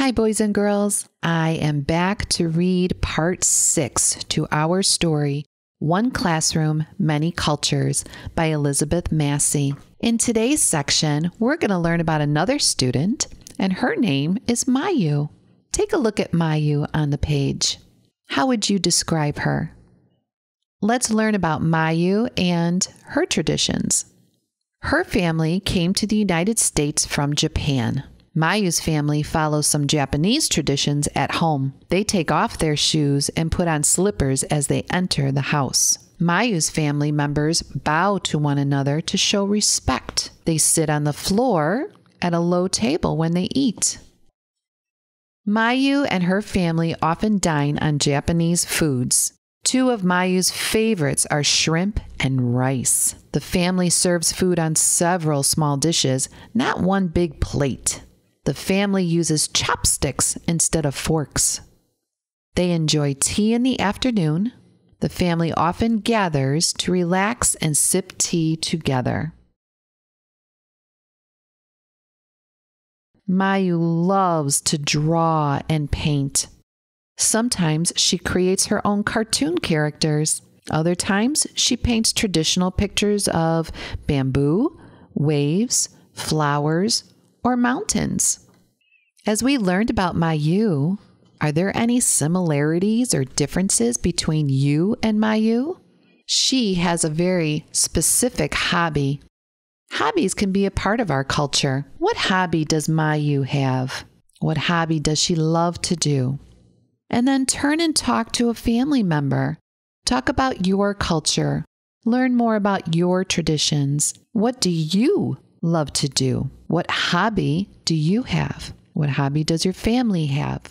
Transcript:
Hi, boys and girls. I am back to read part six to our story One Classroom, Many Cultures by Elizabeth Massey. In today's section, we're going to learn about another student, and her name is Mayu. Take a look at Mayu on the page. How would you describe her? Let's learn about Mayu and her traditions. Her family came to the United States from Japan. Mayu's family follows some Japanese traditions at home. They take off their shoes and put on slippers as they enter the house. Mayu's family members bow to one another to show respect. They sit on the floor at a low table when they eat. Mayu and her family often dine on Japanese foods. Two of Mayu's favorites are shrimp and rice. The family serves food on several small dishes, not one big plate. The family uses chopsticks instead of forks. They enjoy tea in the afternoon. The family often gathers to relax and sip tea together. Mayu loves to draw and paint. Sometimes she creates her own cartoon characters. Other times, she paints traditional pictures of bamboo, waves, flowers, or mountains. As we learned about Mayu, are there any similarities or differences between you and Mayu? She has a very specific hobby. Hobbies can be a part of our culture. What hobby does Mayu have? What hobby does she love to do? And then turn and talk to a family member. Talk about your culture. Learn more about your traditions. What do you love to do? What hobby do you have? What hobby does your family have?